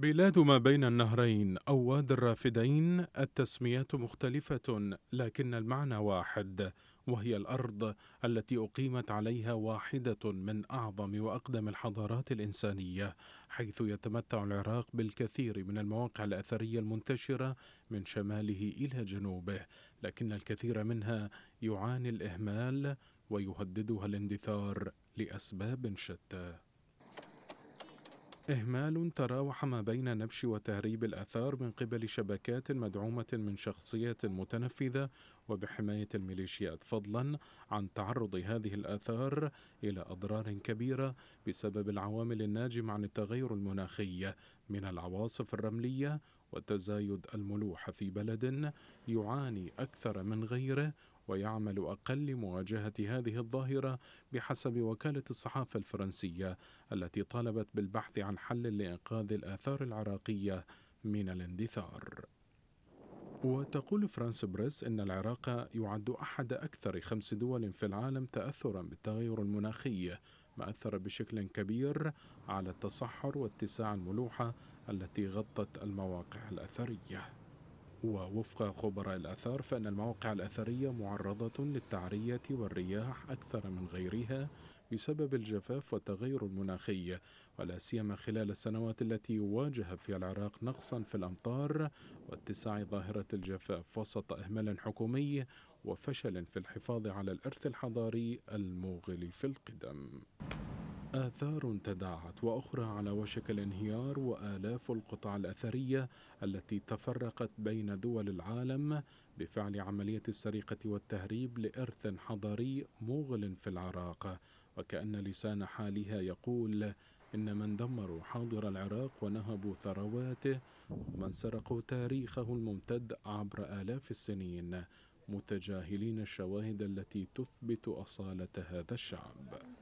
بلاد ما بين النهرين أو وادي الرافدين التسميات مختلفة لكن المعنى واحد وهي الأرض التي أقيمت عليها واحدة من أعظم وأقدم الحضارات الإنسانية حيث يتمتع العراق بالكثير من المواقع الأثرية المنتشرة من شماله إلى جنوبه لكن الكثير منها يعاني الإهمال ويهددها الاندثار لأسباب شتى إهمال تراوح ما بين نبش وتهريب الآثار من قبل شبكات مدعومة من شخصيات متنفذة وبحماية الميليشيات فضلا عن تعرض هذه الآثار إلى أضرار كبيرة بسبب العوامل الناجمة عن التغير المناخي من العواصف الرملية وتزايد الملوحة في بلد يعاني أكثر من غيره ويعمل أقل مواجهة هذه الظاهرة بحسب وكالة الصحافة الفرنسية التي طالبت بالبحث عن حل لإنقاذ الآثار العراقية من الاندثار وتقول فرانس بريس إن العراق يعد أحد أكثر خمس دول في العالم تأثرا بالتغير المناخي ما أثر بشكل كبير على التصحر واتساع الملوحة التي غطت المواقع الأثرية ووفق خبراء الأثار فإن المواقع الأثرية معرضة للتعرية والرياح أكثر من غيرها بسبب الجفاف والتغير المناخي ولا سيما خلال السنوات التي واجه فيها العراق نقصا في الأمطار واتساع ظاهرة الجفاف وسط إهمال حكومي وفشل في الحفاظ على الإرث الحضاري الموغل في القدم آثار تداعت وأخرى على وشك الانهيار وآلاف القطع الأثرية التي تفرقت بين دول العالم بفعل عملية السرقة والتهريب لإرث حضاري مغل في العراق وكأن لسان حالها يقول إن من دمروا حاضر العراق ونهبوا ثرواته ومن سرقوا تاريخه الممتد عبر آلاف السنين متجاهلين الشواهد التي تثبت أصالة هذا الشعب